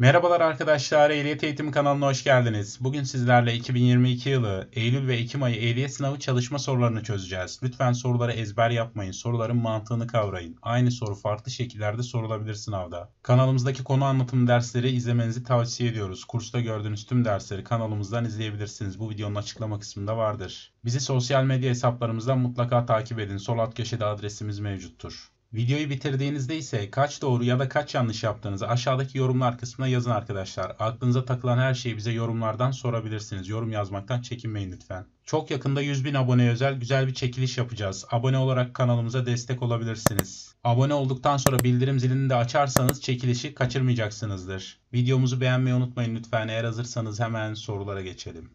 Merhabalar arkadaşlar, Ehliyet Eğitimi kanalına hoş geldiniz. Bugün sizlerle 2022 yılı Eylül ve Ekim ayı ehliyet sınavı çalışma sorularını çözeceğiz. Lütfen soruları ezber yapmayın, soruların mantığını kavrayın. Aynı soru farklı şekillerde sorulabilir sınavda. Kanalımızdaki konu anlatım dersleri izlemenizi tavsiye ediyoruz. Kursta gördüğünüz tüm dersleri kanalımızdan izleyebilirsiniz. Bu videonun açıklama kısmında vardır. Bizi sosyal medya hesaplarımızdan mutlaka takip edin. Sol alt köşede adresimiz mevcuttur. Videoyu bitirdiğinizde ise kaç doğru ya da kaç yanlış yaptığınızı aşağıdaki yorumlar kısmına yazın arkadaşlar. Aklınıza takılan her şeyi bize yorumlardan sorabilirsiniz. Yorum yazmaktan çekinmeyin lütfen. Çok yakında 100.000 abone özel güzel bir çekiliş yapacağız. Abone olarak kanalımıza destek olabilirsiniz. Abone olduktan sonra bildirim zilini de açarsanız çekilişi kaçırmayacaksınızdır. Videomuzu beğenmeyi unutmayın lütfen. Eğer hazırsanız hemen sorulara geçelim.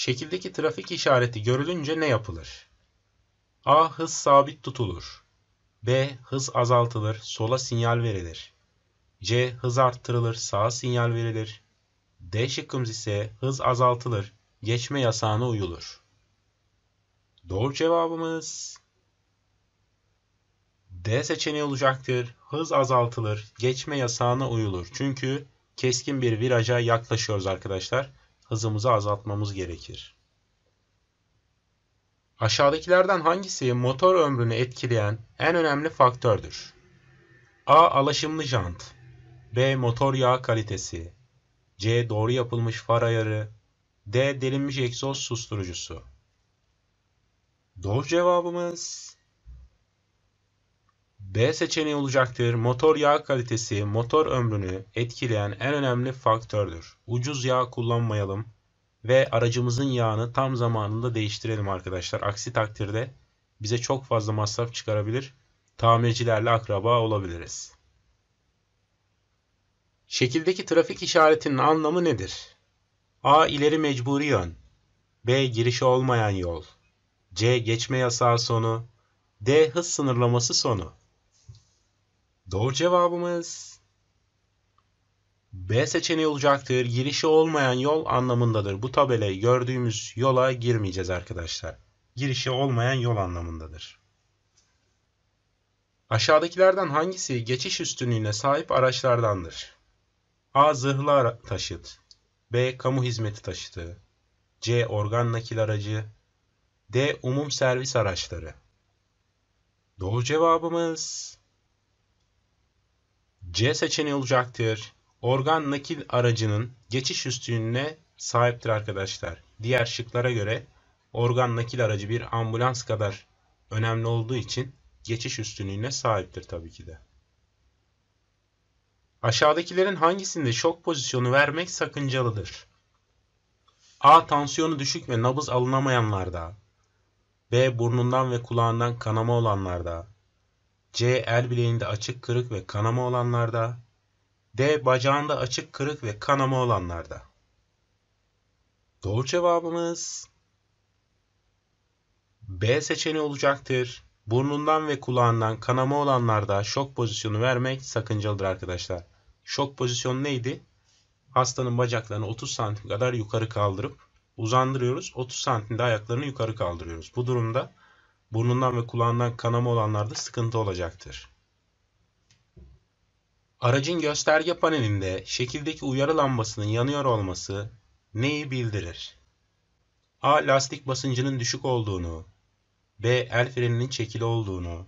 Şekildeki trafik işareti görülünce ne yapılır? A. Hız sabit tutulur. B. Hız azaltılır, sola sinyal verilir. C. Hız arttırılır, sağa sinyal verilir. D şıkkımız ise hız azaltılır, geçme yasağına uyulur. Doğru cevabımız D seçeneği olacaktır. Hız azaltılır, geçme yasağına uyulur. Çünkü keskin bir viraja yaklaşıyoruz arkadaşlar hızımızı azaltmamız gerekir. Aşağıdakilerden hangisi motor ömrünü etkileyen en önemli faktördür? A. Alaşımlı jant B. Motor yağ kalitesi C. Doğru yapılmış far ayarı D. Delinmiş egzoz susturucusu Doğru cevabımız B seçeneği olacaktır. Motor yağ kalitesi motor ömrünü etkileyen en önemli faktördür. Ucuz yağ kullanmayalım ve aracımızın yağını tam zamanında değiştirelim arkadaşlar. Aksi takdirde bize çok fazla masraf çıkarabilir. Tamircilerle akraba olabiliriz. Şekildeki trafik işaretinin anlamı nedir? A. ileri mecburi yön. B. Girişi olmayan yol. C. Geçme yasağı sonu. D. Hız sınırlaması sonu. Doğru cevabımız B seçeneği olacaktır. Girişi olmayan yol anlamındadır. Bu tabelayı gördüğümüz yola girmeyeceğiz arkadaşlar. Girişi olmayan yol anlamındadır. Aşağıdakilerden hangisi geçiş üstünlüğüne sahip araçlardandır? A. Zırhlı taşıt B. Kamu hizmeti taşıtı C. Organ nakil aracı D. Umum servis araçları Doğru cevabımız C seçeneği olacaktır. Organ nakil aracının geçiş üstünlüğüne sahiptir arkadaşlar. Diğer şıklara göre organ nakil aracı bir ambulans kadar önemli olduğu için geçiş üstünlüğüne sahiptir tabii ki de. Aşağıdakilerin hangisinde şok pozisyonu vermek sakıncalıdır? A. Tansiyonu düşük ve nabız alınamayanlarda. B. Burnundan ve kulağından kanama olanlarda. C. El bileğinde açık kırık ve kanama olanlarda. D. Bacağında açık kırık ve kanama olanlarda. Doğru cevabımız B seçeneği olacaktır. Burnundan ve kulağından kanama olanlarda şok pozisyonu vermek sakıncalıdır arkadaşlar. Şok pozisyonu neydi? Hastanın bacaklarını 30 santim kadar yukarı kaldırıp uzandırıyoruz. 30 santimde ayaklarını yukarı kaldırıyoruz. Bu durumda burnundan ve kulağından kanama olanlarda sıkıntı olacaktır. Aracın gösterge panelinde şekildeki uyarı lambasının yanıyor olması neyi bildirir? A. Lastik basıncının düşük olduğunu, B. El freninin çekili olduğunu,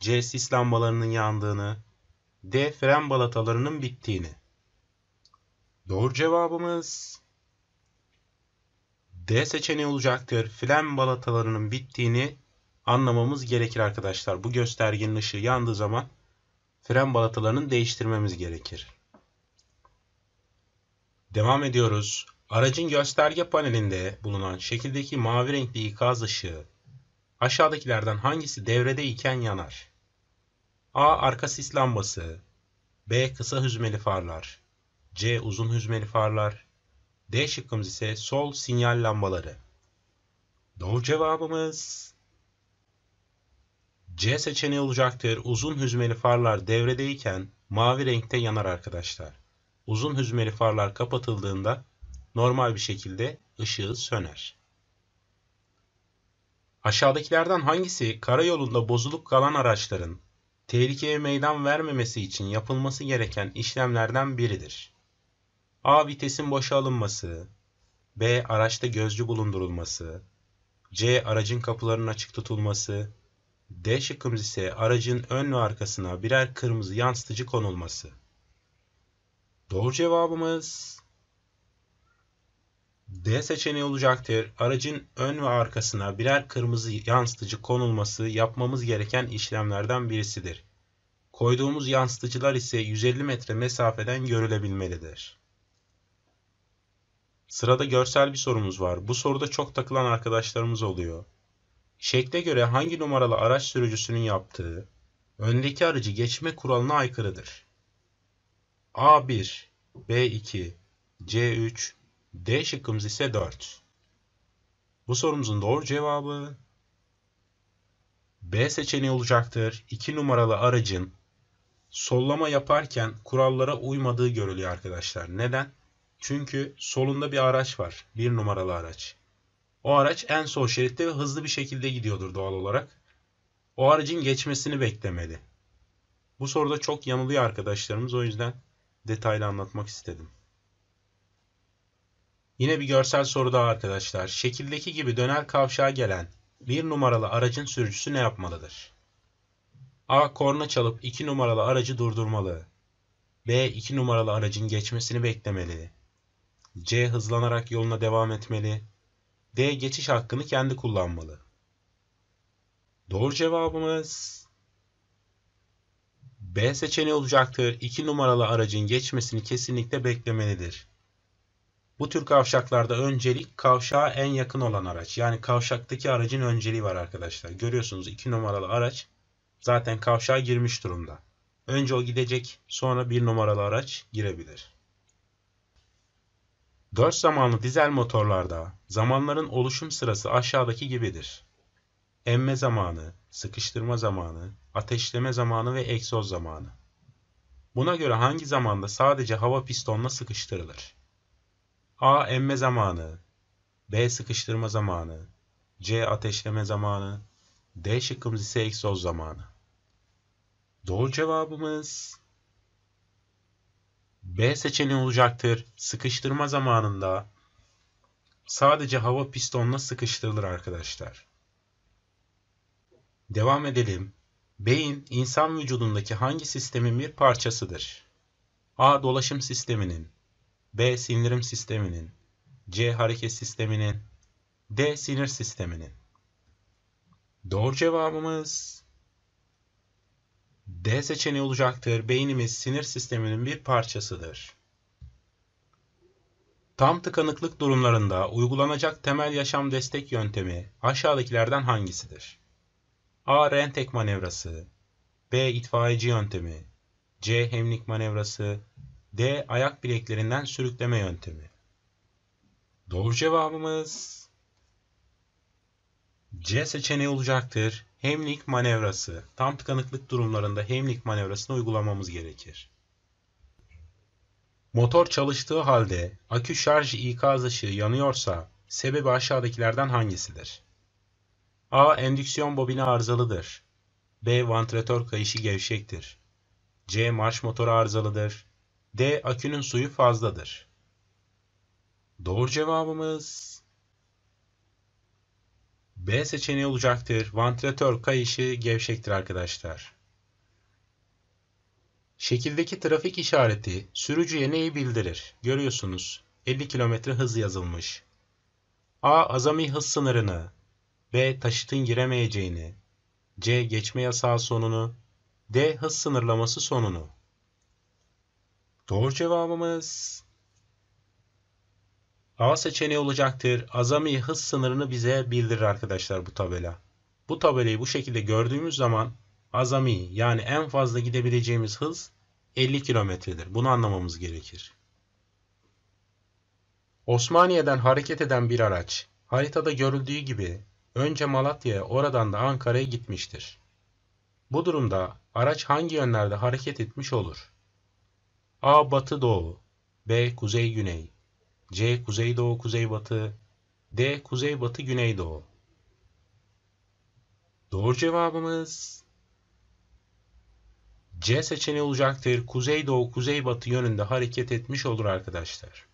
C. Sis lambalarının yandığını, D. Fren balatalarının bittiğini. Doğru cevabımız D seçeneği olacaktır. Fren balatalarının bittiğini anlamamız gerekir arkadaşlar. Bu göstergenin ışığı yandığı zaman fren balatalarını değiştirmemiz gerekir. Devam ediyoruz. Aracın gösterge panelinde bulunan şekildeki mavi renkli ikaz ışığı aşağıdakilerden hangisi devrede iken yanar? A. Arka sis lambası B. Kısa hüzmeli farlar C. Uzun hüzmeli farlar D şıkkımız ise sol sinyal lambaları. Doğru cevabımız C seçeneği olacaktır. Uzun hüzmeli farlar devredeyken mavi renkte yanar arkadaşlar. Uzun hüzmeli farlar kapatıldığında normal bir şekilde ışığı söner. Aşağıdakilerden hangisi karayolunda bozuluk kalan araçların tehlikeye meydan vermemesi için yapılması gereken işlemlerden biridir? A. Vitesin boşa alınması. B. Araçta gözcü bulundurulması. C. Aracın kapılarının açık tutulması. D şıkkımız ise aracın ön ve arkasına birer kırmızı yansıtıcı konulması. Doğru cevabımız D seçeneği olacaktır. Aracın ön ve arkasına birer kırmızı yansıtıcı konulması yapmamız gereken işlemlerden birisidir. Koyduğumuz yansıtıcılar ise 150 metre mesafeden görülebilmelidir. Sırada görsel bir sorumuz var. Bu soruda çok takılan arkadaşlarımız oluyor. Şekle göre hangi numaralı araç sürücüsünün yaptığı öndeki aracı geçme kuralına aykırıdır? A1, B2, C3, D şıkkımız ise 4. Bu sorumuzun doğru cevabı B seçeneği olacaktır. 2 numaralı aracın sollama yaparken kurallara uymadığı görülüyor arkadaşlar. Neden? Çünkü solunda bir araç var. Bir numaralı araç. O araç en sol şeritte ve hızlı bir şekilde gidiyordur doğal olarak. O aracın geçmesini beklemeli. Bu soruda çok yanılıyor arkadaşlarımız. O yüzden detaylı anlatmak istedim. Yine bir görsel soru daha arkadaşlar. Şekildeki gibi dönel kavşağa gelen bir numaralı aracın sürücüsü ne yapmalıdır? A. Korna çalıp 2 numaralı aracı durdurmalı. B. 2 numaralı aracın geçmesini beklemeli. C hızlanarak yoluna devam etmeli. D geçiş hakkını kendi kullanmalı. Doğru cevabımız B seçeneği olacaktır. 2 numaralı aracın geçmesini kesinlikle beklemelidir. Bu tür kavşaklarda öncelik kavşağa en yakın olan araç. Yani kavşaktaki aracın önceliği var arkadaşlar. Görüyorsunuz 2 numaralı araç zaten kavşağa girmiş durumda. Önce o gidecek sonra 1 numaralı araç girebilir. Dört zamanlı dizel motorlarda zamanların oluşum sırası aşağıdaki gibidir. Emme zamanı, sıkıştırma zamanı, ateşleme zamanı ve egzoz zamanı. Buna göre hangi zamanda sadece hava pistonla sıkıştırılır? A. Emme zamanı B. Sıkıştırma zamanı C. Ateşleme zamanı D şıkkımız ise egzoz zamanı. Doğru cevabımız B seçeneği olacaktır. Sıkıştırma zamanında sadece hava pistonla sıkıştırılır arkadaşlar. Devam edelim. Beyin insan vücudundaki hangi sistemin bir parçasıdır? A. Dolaşım sisteminin B. Sindirim sisteminin C. Hareket sisteminin D. Sinir sisteminin Doğru cevabımız D seçeneği olacaktır. Beynimiz sinir sisteminin bir parçasıdır. Tam tıkanıklık durumlarında uygulanacak temel yaşam destek yöntemi aşağıdakilerden hangisidir? A. Rentek manevrası B. itfaiyeci yöntemi C. Hemlik manevrası D. Ayak bileklerinden sürükleme yöntemi Doğru cevabımız C seçeneği olacaktır. Hemlik manevrası. Tam tıkanıklık durumlarında hemlik manevrasını uygulamamız gerekir. Motor çalıştığı halde akü şarj ikaz ışığı yanıyorsa sebebi aşağıdakilerden hangisidir? A. Endüksiyon bobini arızalıdır. B. Vantilatör kayışı gevşektir. C. Marş motoru arızalıdır. D. Akünün suyu fazladır. Doğru cevabımız B seçeneği olacaktır. Vantilatör kayışı gevşektir arkadaşlar. Şekildeki trafik işareti sürücüye neyi bildirir? Görüyorsunuz 50 km hız yazılmış. A. Azami hız sınırını B. Taşıtın giremeyeceğini C. Geçme yasağı sonunu D. Hız sınırlaması sonunu Doğru cevabımız A seçeneği olacaktır. Azami hız sınırını bize bildirir arkadaşlar bu tabela. Bu tabelayı bu şekilde gördüğümüz zaman azami yani en fazla gidebileceğimiz hız 50 kilometredir. Bunu anlamamız gerekir. Osmaniye'den hareket eden bir araç haritada görüldüğü gibi önce Malatya'ya oradan da Ankara'ya gitmiştir. Bu durumda araç hangi yönlerde hareket etmiş olur? A. Batı Doğu B. Kuzey Güney C. Kuzeydoğu Kuzeybatı D. Kuzeybatı Güneydoğu Doğru cevabımız C seçeneği olacaktır. Kuzeydoğu Kuzeybatı yönünde hareket etmiş olur arkadaşlar.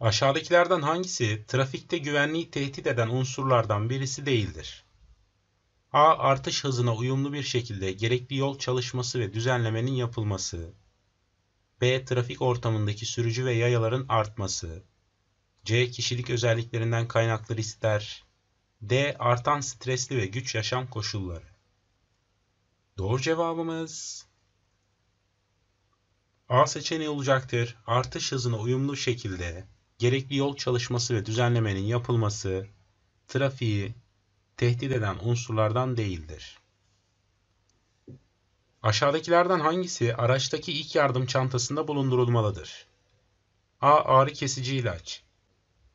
Aşağıdakilerden hangisi trafikte güvenliği tehdit eden unsurlardan birisi değildir? A. Artış hızına uyumlu bir şekilde gerekli yol çalışması ve düzenlemenin yapılması. B. Trafik ortamındaki sürücü ve yayaların artması. C. Kişilik özelliklerinden kaynaklı riskler. D. Artan stresli ve güç yaşam koşulları. Doğru cevabımız A seçeneği olacaktır. Artış hızına uyumlu şekilde gerekli yol çalışması ve düzenlemenin yapılması trafiği tehdit eden unsurlardan değildir. Aşağıdakilerden hangisi araçtaki ilk yardım çantasında bulundurulmalıdır? A. Ağrı kesici ilaç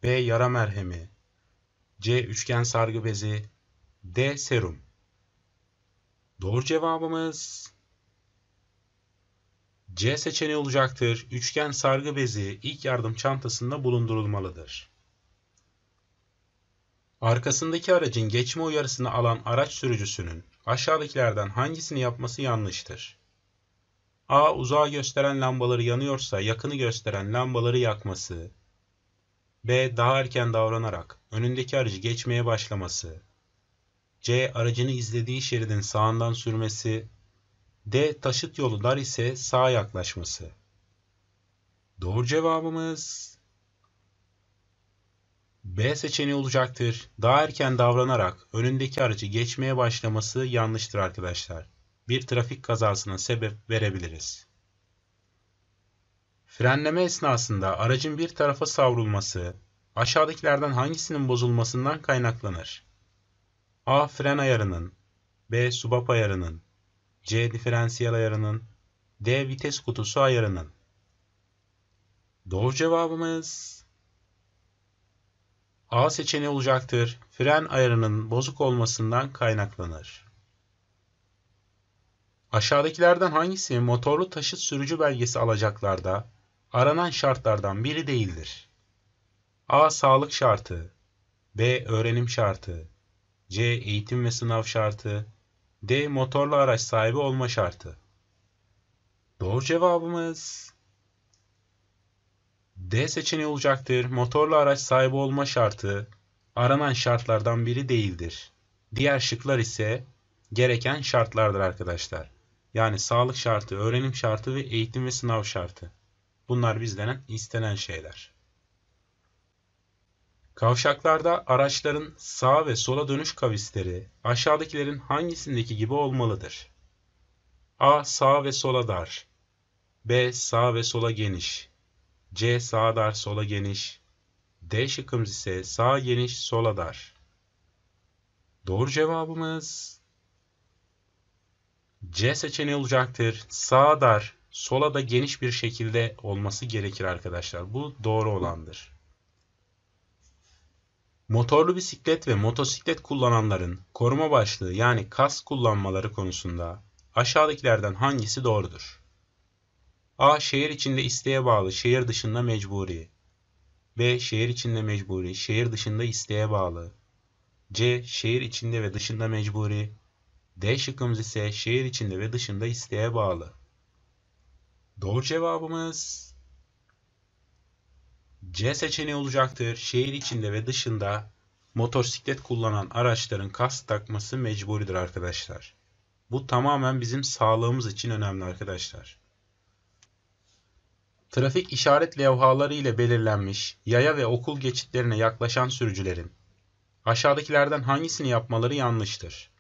B. Yara merhemi C. Üçgen sargı bezi D. Serum Doğru cevabımız C seçeneği olacaktır. Üçgen sargı bezi ilk yardım çantasında bulundurulmalıdır. Arkasındaki aracın geçme uyarısını alan araç sürücüsünün aşağıdakilerden hangisini yapması yanlıştır? A. Uzağı gösteren lambaları yanıyorsa yakını gösteren lambaları yakması. B. Daha erken davranarak önündeki aracı geçmeye başlaması. C. Aracını izlediği şeridin sağından sürmesi. D. Taşıt yolu dar ise sağa yaklaşması. Doğru cevabımız B seçeneği olacaktır. Daha erken davranarak önündeki aracı geçmeye başlaması yanlıştır arkadaşlar. Bir trafik kazasına sebep verebiliriz. Frenleme esnasında aracın bir tarafa savrulması aşağıdakilerden hangisinin bozulmasından kaynaklanır? A. Fren ayarının B. Subap ayarının C. Diferansiyel ayarının D. Vites kutusu ayarının Doğru cevabımız A seçeneği olacaktır. Fren ayarının bozuk olmasından kaynaklanır. Aşağıdakilerden hangisi motorlu taşıt sürücü belgesi alacaklarda aranan şartlardan biri değildir? A. Sağlık şartı B. Öğrenim şartı C. Eğitim ve sınav şartı D. Motorlu araç sahibi olma şartı Doğru cevabımız D seçeneği olacaktır. Motorlu araç sahibi olma şartı aranan şartlardan biri değildir. Diğer şıklar ise gereken şartlardır arkadaşlar. Yani sağlık şartı, öğrenim şartı ve eğitim ve sınav şartı. Bunlar bizden istenen şeyler. Kavşaklarda araçların sağ ve sola dönüş kavisleri aşağıdakilerin hangisindeki gibi olmalıdır? A. sağ ve sola dar. B. sağ ve sola geniş. C sağa dar sola geniş. D şıkkımız ise sağ geniş sola dar. Doğru cevabımız C seçeneği olacaktır. Sağ dar sola da geniş bir şekilde olması gerekir arkadaşlar. Bu doğru olandır. Motorlu bisiklet ve motosiklet kullananların koruma başlığı yani kask kullanmaları konusunda aşağıdakilerden hangisi doğrudur? A. Şehir içinde isteğe bağlı, şehir dışında mecburi. B. Şehir içinde mecburi, şehir dışında isteğe bağlı. C. Şehir içinde ve dışında mecburi. D şıkkımız ise şehir içinde ve dışında isteğe bağlı. Doğru cevabımız C seçeneği olacaktır. Şehir içinde ve dışında motosiklet kullanan araçların kask takması mecburidir arkadaşlar. Bu tamamen bizim sağlığımız için önemli arkadaşlar trafik işaret levhaları ile belirlenmiş yaya ve okul geçitlerine yaklaşan sürücülerin aşağıdakilerden hangisini yapmaları yanlıştır?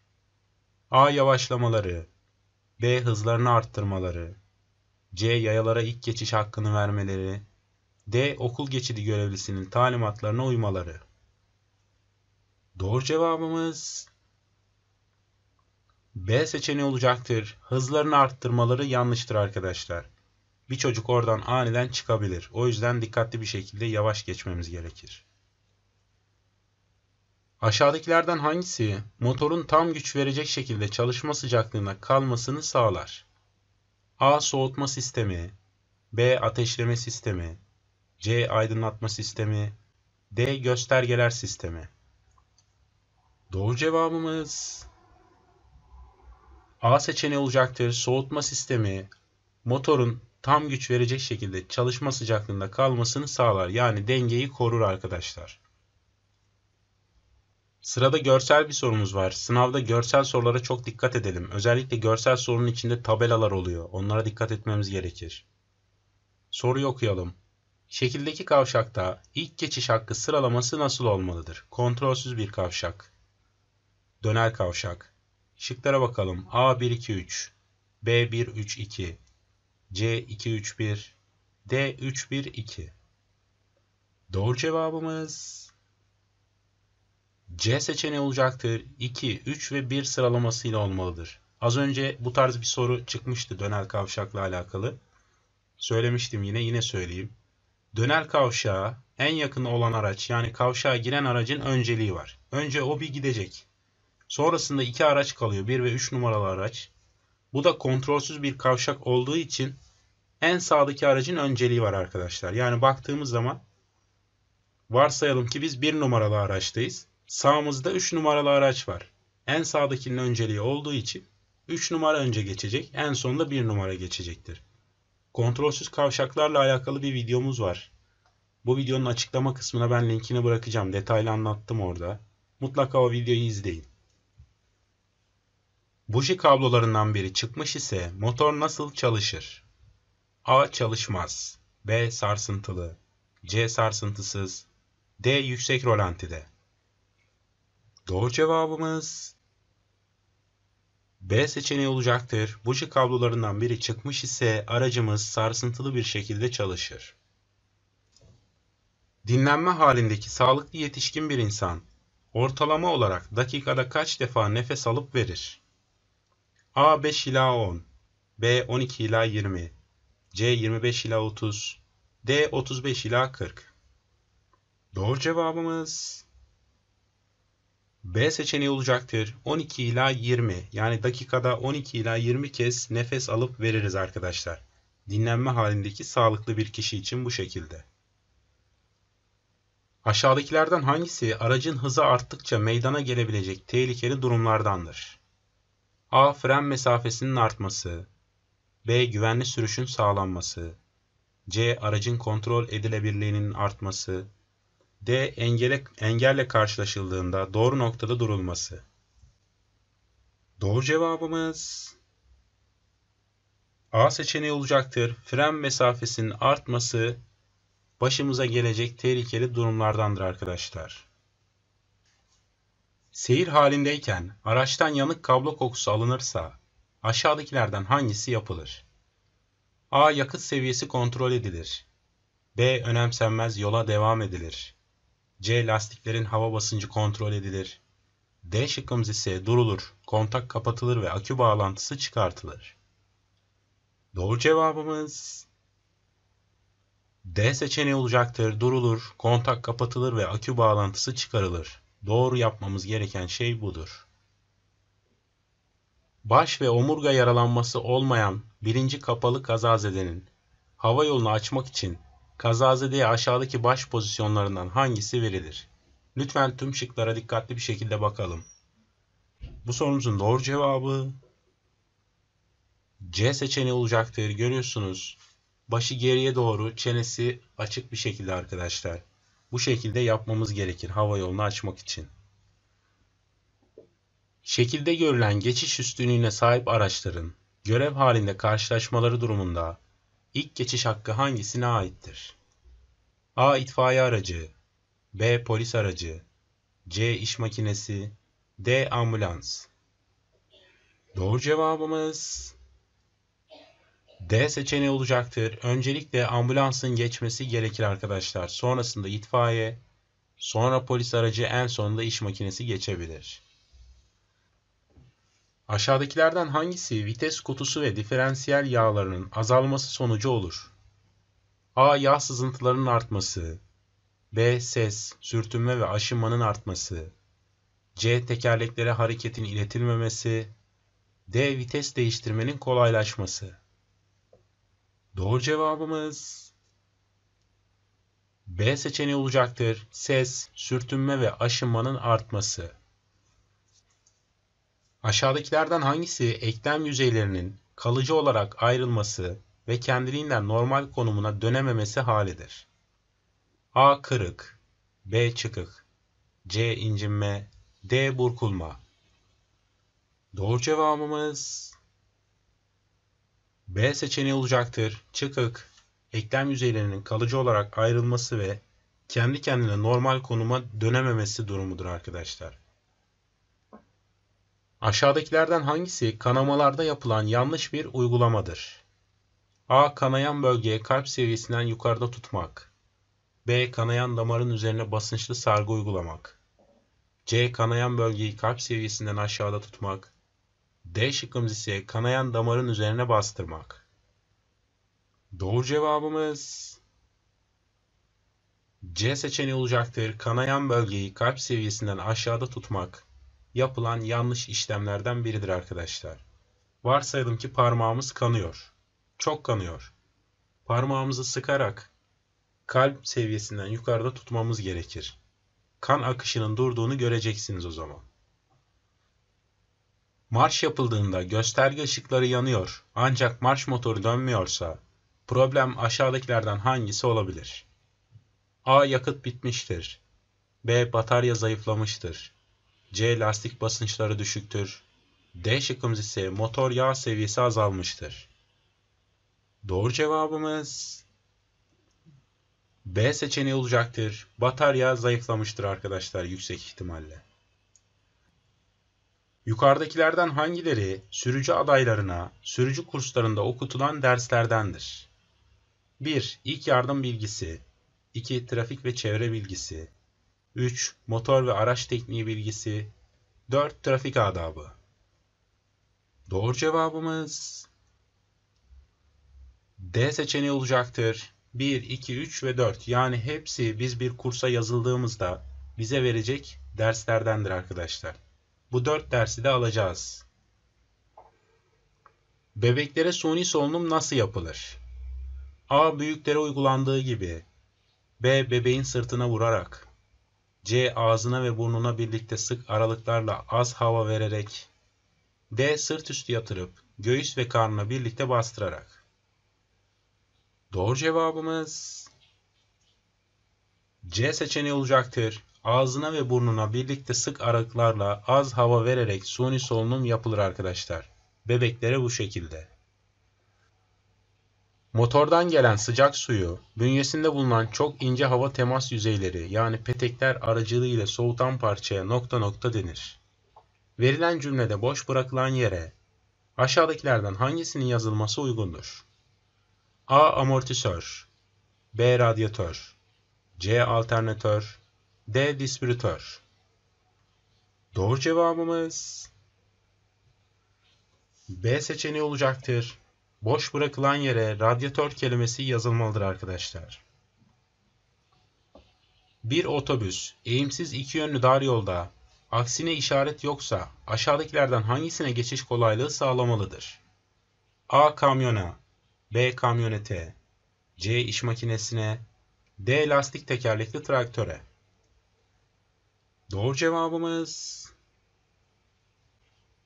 A. Yavaşlamaları B. Hızlarını arttırmaları C. Yayalara ilk geçiş hakkını vermeleri D. Okul geçidi görevlisinin talimatlarına uymaları Doğru cevabımız B seçeneği olacaktır. Hızlarını arttırmaları yanlıştır arkadaşlar bir çocuk oradan aniden çıkabilir. O yüzden dikkatli bir şekilde yavaş geçmemiz gerekir. Aşağıdakilerden hangisi motorun tam güç verecek şekilde çalışma sıcaklığına kalmasını sağlar? A. Soğutma sistemi B. Ateşleme sistemi C. Aydınlatma sistemi D. Göstergeler sistemi Doğru cevabımız A seçeneği olacaktır. Soğutma sistemi motorun tam güç verecek şekilde çalışma sıcaklığında kalmasını sağlar. Yani dengeyi korur arkadaşlar. Sırada görsel bir sorumuz var. Sınavda görsel sorulara çok dikkat edelim. Özellikle görsel sorunun içinde tabelalar oluyor. Onlara dikkat etmemiz gerekir. Soruyu okuyalım. Şekildeki kavşakta ilk geçiş hakkı sıralaması nasıl olmalıdır? Kontrolsüz bir kavşak. Döner kavşak. Şıklara bakalım. a 1 2 3. b 1 3 2. C231, D312. Doğru cevabımız C seçeneği olacaktır. 2, 3 ve 1 sıralamasıyla olmalıdır. Az önce bu tarz bir soru çıkmıştı dönel kavşakla alakalı. Söylemiştim yine, yine söyleyeyim. Dönel kavşağa en yakın olan araç yani kavşağa giren aracın önceliği var. Önce o bir gidecek. Sonrasında iki araç kalıyor. 1 ve 3 numaralı araç. Bu da kontrolsüz bir kavşak olduğu için en sağdaki aracın önceliği var arkadaşlar. Yani baktığımız zaman varsayalım ki biz bir numaralı araçtayız. Sağımızda 3 numaralı araç var. En sağdakinin önceliği olduğu için 3 numara önce geçecek. En sonunda 1 numara geçecektir. Kontrolsüz kavşaklarla alakalı bir videomuz var. Bu videonun açıklama kısmına ben linkini bırakacağım. Detaylı anlattım orada. Mutlaka o videoyu izleyin. Buji kablolarından biri çıkmış ise motor nasıl çalışır? A. Çalışmaz. B. Sarsıntılı. C. Sarsıntısız. D. Yüksek rolantide. Doğru cevabımız B seçeneği olacaktır. Buji kablolarından biri çıkmış ise aracımız sarsıntılı bir şekilde çalışır. Dinlenme halindeki sağlıklı yetişkin bir insan ortalama olarak dakikada kaç defa nefes alıp verir? A 5 ila 10, B 12 ila 20, C 25 ila 30, D 35 ila 40. Doğru cevabımız B seçeneği olacaktır. 12 ila 20 yani dakikada 12 ila 20 kez nefes alıp veririz arkadaşlar. Dinlenme halindeki sağlıklı bir kişi için bu şekilde. Aşağıdakilerden hangisi aracın hızı arttıkça meydana gelebilecek tehlikeli durumlardandır? A. Fren mesafesinin artması. B. Güvenli sürüşün sağlanması. C. Aracın kontrol edilebilirliğinin artması. D. Engele, engelle karşılaşıldığında doğru noktada durulması. Doğru cevabımız A seçeneği olacaktır. Fren mesafesinin artması başımıza gelecek tehlikeli durumlardandır arkadaşlar. Seyir halindeyken araçtan yanık kablo kokusu alınırsa aşağıdakilerden hangisi yapılır? A. Yakıt seviyesi kontrol edilir. B. Önemsenmez yola devam edilir. C. Lastiklerin hava basıncı kontrol edilir. D şıkkımız ise durulur, kontak kapatılır ve akü bağlantısı çıkartılır. Doğru cevabımız D seçeneği olacaktır. Durulur, kontak kapatılır ve akü bağlantısı çıkarılır. Doğru yapmamız gereken şey budur. Baş ve omurga yaralanması olmayan birinci kapalı kazazedenin hava yolunu açmak için kazazedeye aşağıdaki baş pozisyonlarından hangisi verilir? Lütfen tüm şıklara dikkatli bir şekilde bakalım. Bu sorumuzun doğru cevabı C seçeneği olacaktır. Görüyorsunuz. Başı geriye doğru, çenesi açık bir şekilde arkadaşlar. Bu şekilde yapmamız gerekir hava yolunu açmak için. Şekilde görülen geçiş üstünlüğüne sahip araçların görev halinde karşılaşmaları durumunda ilk geçiş hakkı hangisine aittir? A. itfaiye aracı B. Polis aracı C. iş makinesi D. Ambulans Doğru cevabımız D seçeneği olacaktır. Öncelikle ambulansın geçmesi gerekir arkadaşlar. Sonrasında itfaiye, sonra polis aracı, en sonunda iş makinesi geçebilir. Aşağıdakilerden hangisi vites kutusu ve diferansiyel yağlarının azalması sonucu olur? A. Yağ sızıntılarının artması. B. Ses, sürtünme ve aşınmanın artması. C. Tekerleklere hareketin iletilmemesi. D. Vites değiştirmenin kolaylaşması. Doğru cevabımız B seçeneği olacaktır. Ses, sürtünme ve aşınmanın artması. Aşağıdakilerden hangisi eklem yüzeylerinin kalıcı olarak ayrılması ve kendiliğinden normal konumuna dönememesi halidir? A. Kırık B. Çıkık C. incinme D. Burkulma Doğru cevabımız B seçeneği olacaktır. Çıkık, eklem yüzeylerinin kalıcı olarak ayrılması ve kendi kendine normal konuma dönememesi durumudur arkadaşlar. Aşağıdakilerden hangisi kanamalarda yapılan yanlış bir uygulamadır? A. Kanayan bölgeye kalp seviyesinden yukarıda tutmak. B. Kanayan damarın üzerine basınçlı sargı uygulamak. C. Kanayan bölgeyi kalp seviyesinden aşağıda tutmak. D şıkkımız ise kanayan damarın üzerine bastırmak. Doğru cevabımız C seçeneği olacaktır. Kanayan bölgeyi kalp seviyesinden aşağıda tutmak yapılan yanlış işlemlerden biridir arkadaşlar. Varsayalım ki parmağımız kanıyor. Çok kanıyor. Parmağımızı sıkarak kalp seviyesinden yukarıda tutmamız gerekir. Kan akışının durduğunu göreceksiniz o zaman. Marş yapıldığında gösterge ışıkları yanıyor ancak marş motoru dönmüyorsa problem aşağıdakilerden hangisi olabilir? A. Yakıt bitmiştir. B. Batarya zayıflamıştır. C. Lastik basınçları düşüktür. D şıkkımız ise motor yağ seviyesi azalmıştır. Doğru cevabımız B seçeneği olacaktır. Batarya zayıflamıştır arkadaşlar yüksek ihtimalle. Yukarıdakilerden hangileri sürücü adaylarına sürücü kurslarında okutulan derslerdendir? 1. İlk yardım bilgisi 2. Trafik ve çevre bilgisi 3. Motor ve araç tekniği bilgisi 4. Trafik adabı Doğru cevabımız D seçeneği olacaktır. 1, 2, 3 ve 4 yani hepsi biz bir kursa yazıldığımızda bize verecek derslerdendir arkadaşlar. Bu dört dersi de alacağız. Bebeklere suni solunum nasıl yapılır? A. Büyüklere uygulandığı gibi. B. Bebeğin sırtına vurarak. C. Ağzına ve burnuna birlikte sık aralıklarla az hava vererek. D. Sırt üstü yatırıp göğüs ve karnına birlikte bastırarak. Doğru cevabımız C seçeneği olacaktır ağzına ve burnuna birlikte sık aralıklarla az hava vererek suni solunum yapılır arkadaşlar. Bebeklere bu şekilde. Motordan gelen sıcak suyu, bünyesinde bulunan çok ince hava temas yüzeyleri yani petekler aracılığıyla soğutan parçaya nokta nokta denir. Verilen cümlede boş bırakılan yere aşağıdakilerden hangisinin yazılması uygundur? A. Amortisör B. Radyatör C. Alternatör D. Distribütör. Doğru cevabımız B seçeneği olacaktır. Boş bırakılan yere radyatör kelimesi yazılmalıdır arkadaşlar. Bir otobüs eğimsiz iki yönlü dar yolda aksine işaret yoksa aşağıdakilerden hangisine geçiş kolaylığı sağlamalıdır? A. Kamyona B. Kamyonete C. iş makinesine D. Lastik tekerlekli traktöre Doğru cevabımız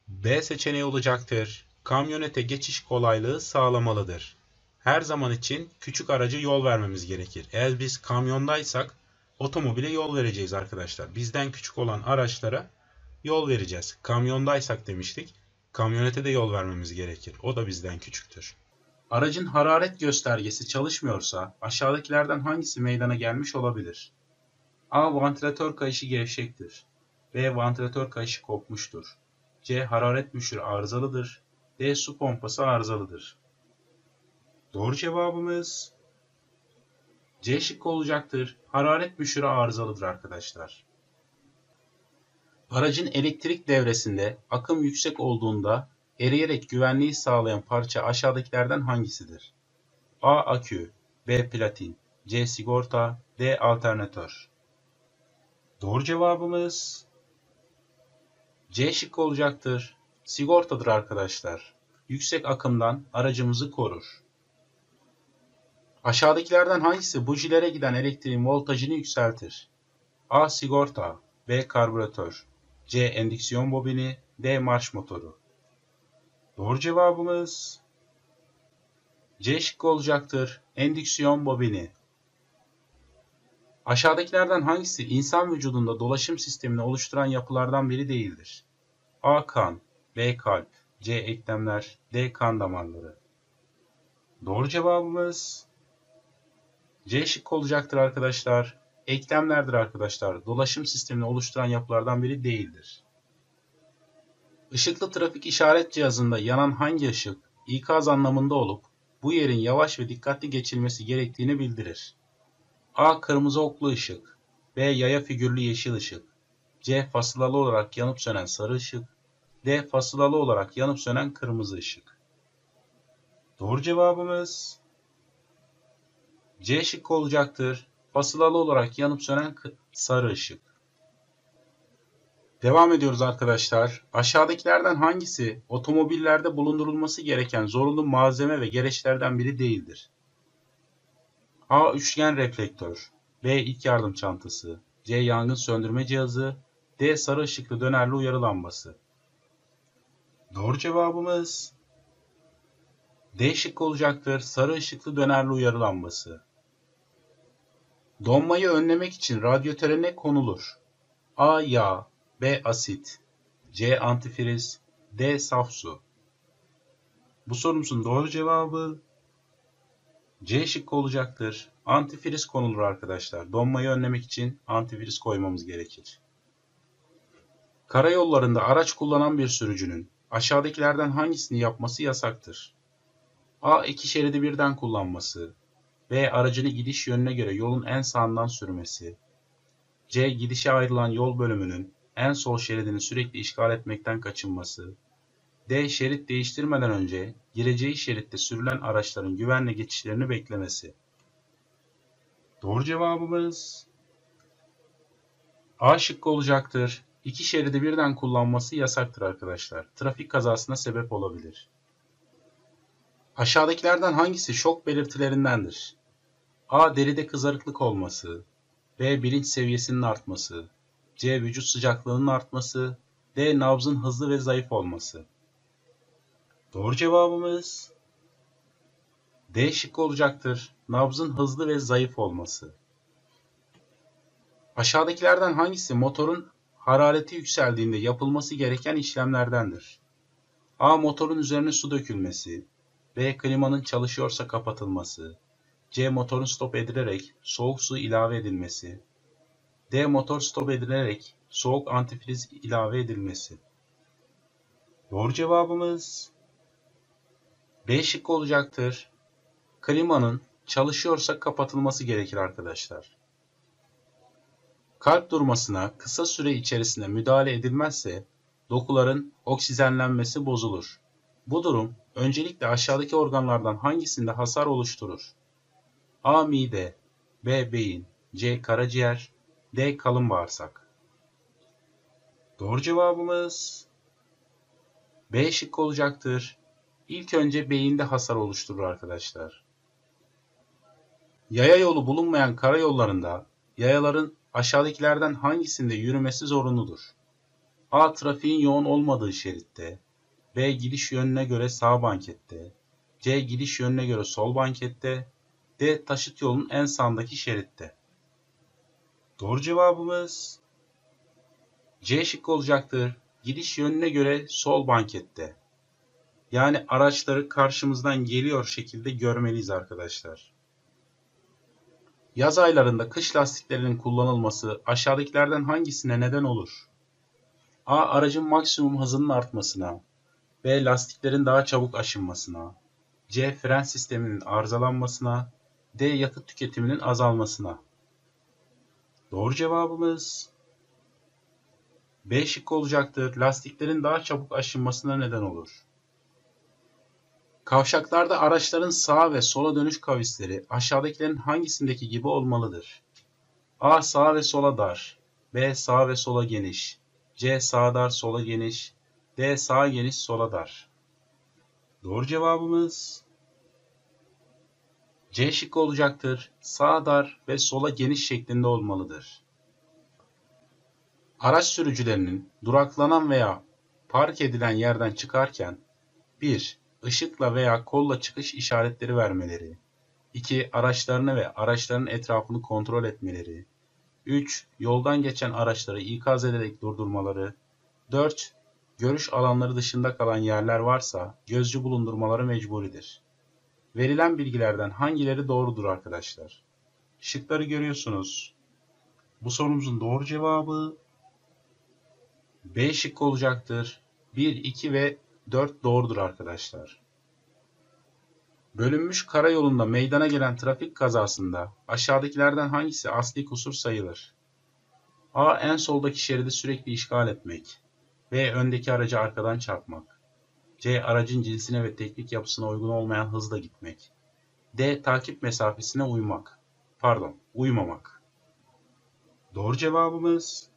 B seçeneği olacaktır. Kamyonete geçiş kolaylığı sağlamalıdır. Her zaman için küçük aracı yol vermemiz gerekir. Eğer biz kamyondaysak otomobile yol vereceğiz arkadaşlar. Bizden küçük olan araçlara yol vereceğiz. Kamyondaysak demiştik. Kamyonete de yol vermemiz gerekir. O da bizden küçüktür. Aracın hararet göstergesi çalışmıyorsa aşağıdakilerden hangisi meydana gelmiş olabilir? A. Vantilatör kayışı gevşektir. B. Vantilatör kayışı kopmuştur. C. Hararet düşür arızalıdır. D. Su pompası arızalıdır. Doğru cevabımız C şıkkı olacaktır. Hararet büşürü arızalıdır arkadaşlar. Aracın elektrik devresinde akım yüksek olduğunda eriyerek güvenliği sağlayan parça aşağıdakilerden hangisidir? A. Akü B. Platin C. Sigorta D. Alternatör Doğru cevabımız C şık olacaktır. Sigortadır arkadaşlar. Yüksek akımdan aracımızı korur. Aşağıdakilerden hangisi bujilere giden elektriğin voltajını yükseltir? A. Sigorta B. Karbüratör C. Endüksiyon bobini D. Marş motoru Doğru cevabımız C şıkkı olacaktır. Endüksiyon bobini. Aşağıdakilerden hangisi insan vücudunda dolaşım sistemini oluşturan yapılardan biri değildir? A. Kan B. Kalp C. Eklemler D. Kan damarları Doğru cevabımız C şık olacaktır arkadaşlar. Eklemlerdir arkadaşlar. Dolaşım sistemini oluşturan yapılardan biri değildir. Işıklı trafik işaret cihazında yanan hangi ışık ikaz anlamında olup bu yerin yavaş ve dikkatli geçilmesi gerektiğini bildirir? A. Kırmızı oklu ışık. B. Yaya figürlü yeşil ışık. C. Fasılalı olarak yanıp sönen sarı ışık. D. Fasılalı olarak yanıp sönen kırmızı ışık. Doğru cevabımız C şıkkı olacaktır. Fasılalı olarak yanıp sönen sarı ışık. Devam ediyoruz arkadaşlar. Aşağıdakilerden hangisi otomobillerde bulundurulması gereken zorunlu malzeme ve gereçlerden biri değildir? A. Üçgen reflektör B. ilk yardım çantası C. Yangın söndürme cihazı D. Sarı ışıklı dönerli uyarı lambası Doğru cevabımız D şıkkı olacaktır. Sarı ışıklı dönerli uyarı lambası. Donmayı önlemek için radyötere konulur? A. Yağ B. Asit C. Antifriz D. Saf su Bu sorumuzun doğru cevabı C şıkkı olacaktır. Antifriz konulur arkadaşlar. Donmayı önlemek için antifriz koymamız gerekir. Karayollarında araç kullanan bir sürücünün aşağıdakilerden hangisini yapması yasaktır? A. iki şeridi birden kullanması. B. Aracını gidiş yönüne göre yolun en sağından sürmesi. C. Gidişe ayrılan yol bölümünün en sol şeridini sürekli işgal etmekten kaçınması. D. Şerit değiştirmeden önce gireceği şeritte sürülen araçların güvenle geçişlerini beklemesi. Doğru cevabımız A şıkkı olacaktır. İki şeridi birden kullanması yasaktır arkadaşlar. Trafik kazasına sebep olabilir. Aşağıdakilerden hangisi şok belirtilerindendir? A. Deride kızarıklık olması. B. Bilinç seviyesinin artması. C. Vücut sıcaklığının artması. D. Nabzın hızlı ve zayıf olması. Doğru cevabımız D şıkkı olacaktır. Nabzın hızlı ve zayıf olması. Aşağıdakilerden hangisi motorun harareti yükseldiğinde yapılması gereken işlemlerdendir? A. Motorun üzerine su dökülmesi. B. Klimanın çalışıyorsa kapatılması. C. Motorun stop edilerek soğuk su ilave edilmesi. D. Motor stop edilerek soğuk antifriz ilave edilmesi. Doğru cevabımız B şıkkı olacaktır. Klimanın çalışıyorsa kapatılması gerekir arkadaşlar. Kalp durmasına kısa süre içerisinde müdahale edilmezse dokuların oksijenlenmesi bozulur. Bu durum öncelikle aşağıdaki organlardan hangisinde hasar oluşturur? A. Mide B. Beyin C. Karaciğer D. Kalın bağırsak Doğru cevabımız B şıkkı olacaktır ilk önce beyinde hasar oluşturur arkadaşlar. Yaya yolu bulunmayan karayollarında yayaların aşağıdakilerden hangisinde yürümesi zorunludur? A. Trafiğin yoğun olmadığı şeritte. B. Gidiş yönüne göre sağ bankette. C. Gidiş yönüne göre sol bankette. D. Taşıt yolunun en sağındaki şeritte. Doğru cevabımız C şıkkı olacaktır. Gidiş yönüne göre sol bankette. Yani araçları karşımızdan geliyor şekilde görmeliyiz arkadaşlar. Yaz aylarında kış lastiklerinin kullanılması aşağıdakilerden hangisine neden olur? A. Aracın maksimum hızının artmasına. B. Lastiklerin daha çabuk aşınmasına. C. Fren sisteminin arızalanmasına. D. Yakıt tüketiminin azalmasına. Doğru cevabımız B şık olacaktır. Lastiklerin daha çabuk aşınmasına neden olur. Kavşaklarda araçların sağa ve sola dönüş kavisleri aşağıdakilerin hangisindeki gibi olmalıdır? A. Sağa ve sola dar. B. Sağa ve sola geniş. C. Sağa dar, sola geniş. D. Sağa geniş, sola dar. Doğru cevabımız C şıkkı olacaktır. Sağa dar ve sola geniş şeklinde olmalıdır. Araç sürücülerinin duraklanan veya park edilen yerden çıkarken 1 ışıkla veya kolla çıkış işaretleri vermeleri. 2. Araçlarını ve araçların etrafını kontrol etmeleri. 3. Yoldan geçen araçları ikaz ederek durdurmaları. 4. Görüş alanları dışında kalan yerler varsa gözcü bulundurmaları mecburidir. Verilen bilgilerden hangileri doğrudur arkadaşlar? Şıkları görüyorsunuz. Bu sorumuzun doğru cevabı B şıkkı olacaktır. 1, 2 ve 4 doğrudur arkadaşlar. Bölünmüş karayolunda meydana gelen trafik kazasında aşağıdakilerden hangisi asli kusur sayılır? A. En soldaki şeridi sürekli işgal etmek. B. Öndeki aracı arkadan çarpmak. C. Aracın cinsine ve teknik yapısına uygun olmayan hızla gitmek. D. Takip mesafesine uymak. Pardon, uymamak. Doğru cevabımız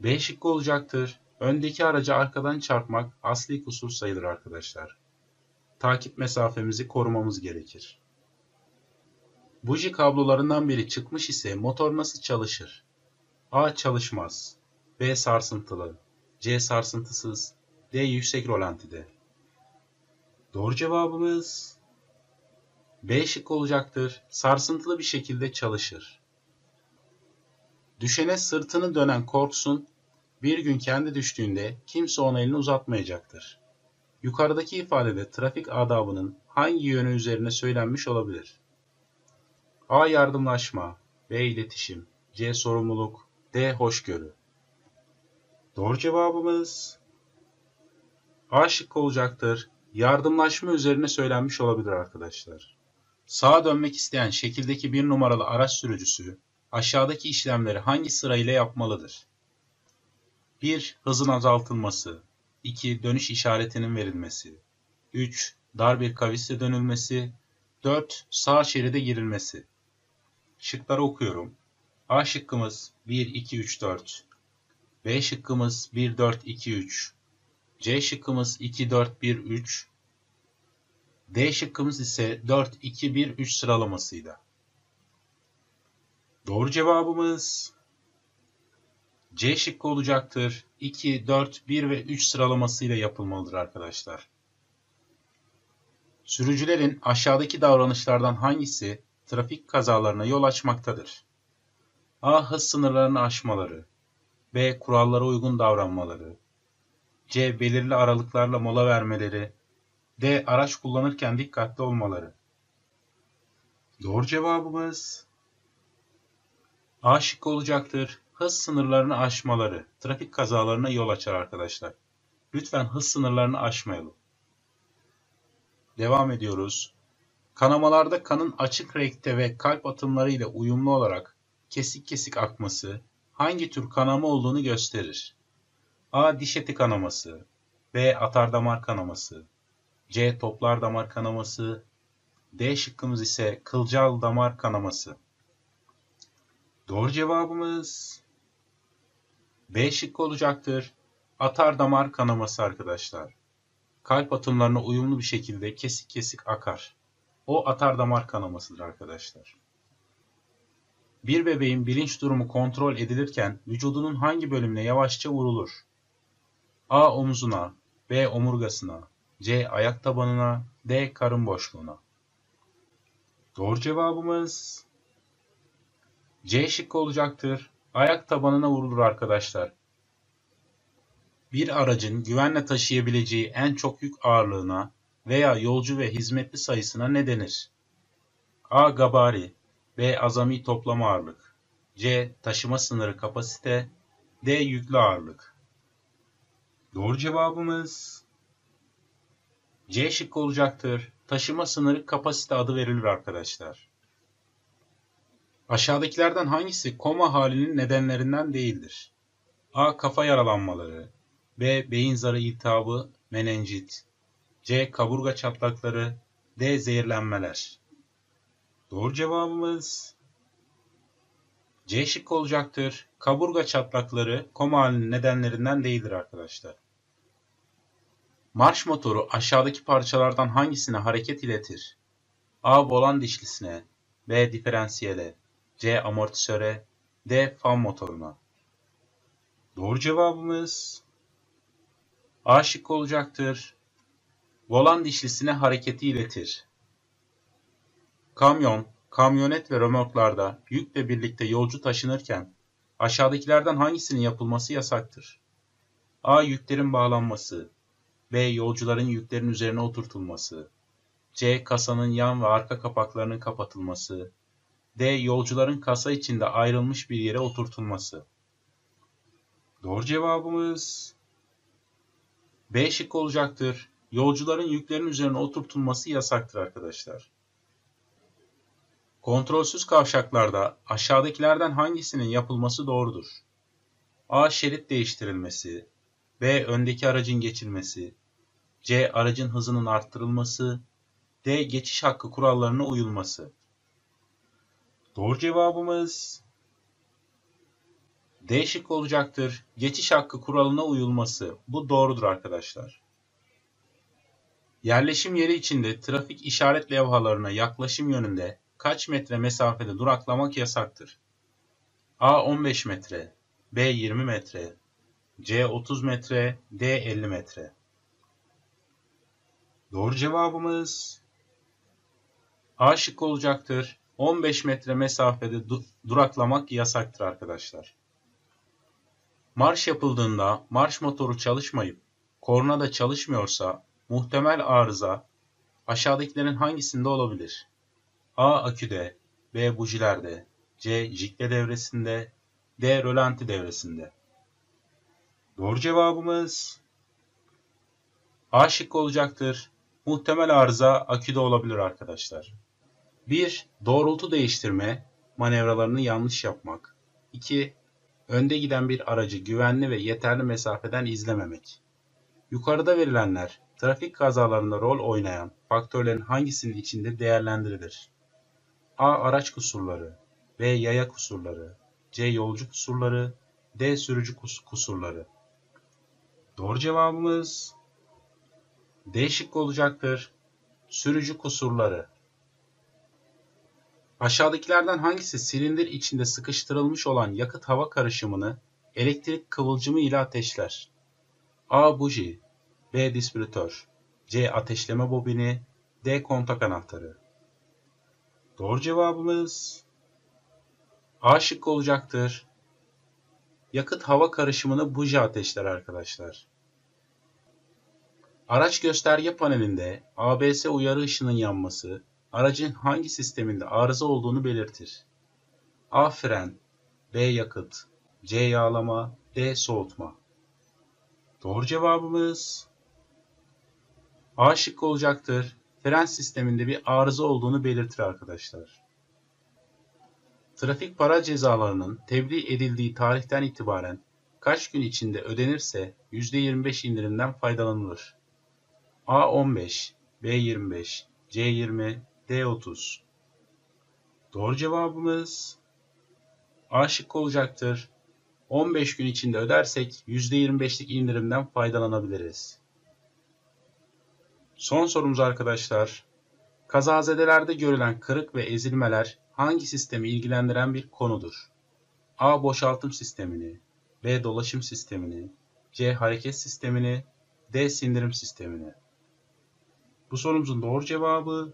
B şıkkı olacaktır. Öndeki araca arkadan çarpmak asli kusur sayılır arkadaşlar. Takip mesafemizi korumamız gerekir. Buji kablolarından biri çıkmış ise motor nasıl çalışır? A. Çalışmaz. B. Sarsıntılı. C. Sarsıntısız. D. Yüksek rolantide. Doğru cevabımız B şık olacaktır. Sarsıntılı bir şekilde çalışır. Düşene sırtını dönen korksun, bir gün kendi düştüğünde kimse ona elini uzatmayacaktır. Yukarıdaki ifadede trafik adabının hangi yönü üzerine söylenmiş olabilir? A. Yardımlaşma B. iletişim C. Sorumluluk D. Hoşgörü Doğru cevabımız A şıkkı olacaktır. Yardımlaşma üzerine söylenmiş olabilir arkadaşlar. Sağa dönmek isteyen şekildeki bir numaralı araç sürücüsü aşağıdaki işlemleri hangi sırayla yapmalıdır? 1. Hızın azaltılması 2. Dönüş işaretinin verilmesi 3. Dar bir kavisle dönülmesi 4. Sağ şeride girilmesi Şıkları okuyorum. A şıkkımız 1, 2, 3, 4. B şıkkımız 1, 4, 2, 3. C şıkkımız 2, 4, 1, 3. D şıkkımız ise 4, 2, 1, 3 sıralamasıydı. Doğru cevabımız C şıkkı olacaktır. 2, 4, 1 ve 3 sıralamasıyla yapılmalıdır arkadaşlar. Sürücülerin aşağıdaki davranışlardan hangisi trafik kazalarına yol açmaktadır? A. Hız sınırlarını aşmaları. B. Kurallara uygun davranmaları. C. Belirli aralıklarla mola vermeleri. D. Araç kullanırken dikkatli olmaları. Doğru cevabımız A şıkkı olacaktır hız sınırlarını aşmaları trafik kazalarına yol açar arkadaşlar. Lütfen hız sınırlarını aşmayalım. Devam ediyoruz. Kanamalarda kanın açık renkte ve kalp atımları ile uyumlu olarak kesik kesik akması hangi tür kanama olduğunu gösterir. A. Diş eti kanaması B. Atar damar kanaması C. Toplar damar kanaması D şıkkımız ise kılcal damar kanaması. Doğru cevabımız B şıkkı olacaktır. Atar damar kanaması arkadaşlar. Kalp atımlarına uyumlu bir şekilde kesik kesik akar. O atar damar kanamasıdır arkadaşlar. Bir bebeğin bilinç durumu kontrol edilirken vücudunun hangi bölümüne yavaşça vurulur? A. Omuzuna B. Omurgasına C. Ayak tabanına D. Karın boşluğuna Doğru cevabımız C şıkkı olacaktır ayak tabanına vurulur arkadaşlar. Bir aracın güvenle taşıyabileceği en çok yük ağırlığına veya yolcu ve hizmetli sayısına ne denir? A. Gabari B. Azami toplam ağırlık C. Taşıma sınırı kapasite D. Yüklü ağırlık Doğru cevabımız C şıkkı olacaktır. Taşıma sınırı kapasite adı verilir arkadaşlar. Aşağıdakilerden hangisi koma halinin nedenlerinden değildir? A. Kafa yaralanmaları B. Beyin zarı iltihabı, menenjit C. Kaburga çatlakları D. Zehirlenmeler Doğru cevabımız C şık olacaktır. Kaburga çatlakları koma halinin nedenlerinden değildir arkadaşlar. Marş motoru aşağıdaki parçalardan hangisine hareket iletir? A. Volan dişlisine B. Diferansiyele C. Amortisöre D. Fan motoruna. Doğru cevabımız A şıkkı olacaktır. Volan dişlisine hareketi iletir. Kamyon, kamyonet ve römorklarda yükle birlikte yolcu taşınırken aşağıdakilerden hangisinin yapılması yasaktır? A. Yüklerin bağlanması B. Yolcuların yüklerin üzerine oturtulması C. Kasanın yan ve arka kapaklarının kapatılması D. Yolcuların kasa içinde ayrılmış bir yere oturtulması. Doğru cevabımız B şık olacaktır. Yolcuların yüklerin üzerine oturtulması yasaktır arkadaşlar. Kontrolsüz kavşaklarda aşağıdakilerden hangisinin yapılması doğrudur? A. Şerit değiştirilmesi. B. Öndeki aracın geçilmesi. C. Aracın hızının arttırılması. D. Geçiş hakkı kurallarına uyulması. Doğru cevabımız D şıkkı olacaktır. Geçiş hakkı kuralına uyulması. Bu doğrudur arkadaşlar. Yerleşim yeri içinde trafik işaret levhalarına yaklaşım yönünde kaç metre mesafede duraklamak yasaktır? A 15 metre, B 20 metre, C 30 metre, D 50 metre. Doğru cevabımız A şıkkı olacaktır. 15 metre mesafede du duraklamak yasaktır arkadaşlar. Marş yapıldığında marş motoru çalışmayıp korna da çalışmıyorsa muhtemel arıza aşağıdakilerin hangisinde olabilir? A. Aküde B. Bujilerde C. Jikle devresinde D. Rölanti devresinde Doğru cevabımız A şıkkı olacaktır. Muhtemel arıza aküde olabilir arkadaşlar. 1. Doğrultu değiştirme, manevralarını yanlış yapmak. 2. Önde giden bir aracı güvenli ve yeterli mesafeden izlememek. Yukarıda verilenler trafik kazalarında rol oynayan faktörlerin hangisinin içinde değerlendirilir? A. Araç kusurları B. Yaya kusurları C. Yolcu kusurları D. Sürücü kusurları Doğru cevabımız D şıkkı olacaktır. Sürücü kusurları. Aşağıdakilerden hangisi silindir içinde sıkıştırılmış olan yakıt hava karışımını elektrik kıvılcımı ile ateşler? A. Buji B. Dispiratör C. Ateşleme bobini D. Kontak anahtarı Doğru cevabımız A şıkkı olacaktır. Yakıt hava karışımını buji ateşler arkadaşlar. Araç gösterge panelinde ABS uyarı ışının yanması, aracın hangi sisteminde arıza olduğunu belirtir. A. Fren B. Yakıt C. Yağlama D. Soğutma Doğru cevabımız A şıkkı olacaktır. Fren sisteminde bir arıza olduğunu belirtir arkadaşlar. Trafik para cezalarının tebliğ edildiği tarihten itibaren kaç gün içinde ödenirse %25 indirimden faydalanılır. A 15, B 25, C 20, D30. Doğru cevabımız A şıkkı olacaktır. 15 gün içinde ödersek %25'lik indirimden faydalanabiliriz. Son sorumuz arkadaşlar. Kazazedelerde görülen kırık ve ezilmeler hangi sistemi ilgilendiren bir konudur? A. Boşaltım sistemini, B. Dolaşım sistemini, C. Hareket sistemini, D. Sindirim sistemini. Bu sorumuzun doğru cevabı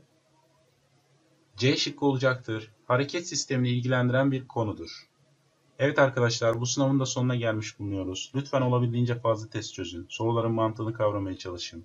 C şıkkı olacaktır. Hareket sistemini ilgilendiren bir konudur. Evet arkadaşlar bu sınavın da sonuna gelmiş bulunuyoruz. Lütfen olabildiğince fazla test çözün. Soruların mantığını kavramaya çalışın.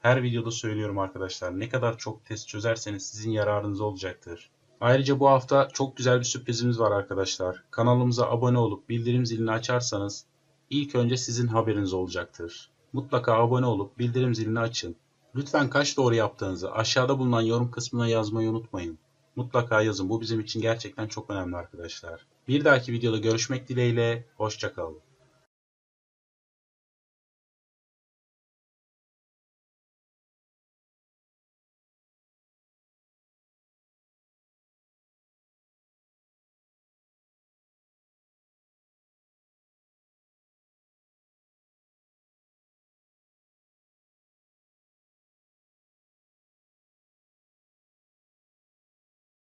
Her videoda söylüyorum arkadaşlar ne kadar çok test çözerseniz sizin yararınız olacaktır. Ayrıca bu hafta çok güzel bir sürprizimiz var arkadaşlar. Kanalımıza abone olup bildirim zilini açarsanız ilk önce sizin haberiniz olacaktır. Mutlaka abone olup bildirim zilini açın. Lütfen kaç doğru yaptığınızı aşağıda bulunan yorum kısmına yazmayı unutmayın mutlaka yazın. Bu bizim için gerçekten çok önemli arkadaşlar. Bir dahaki videoda görüşmek dileğiyle. Hoşçakalın.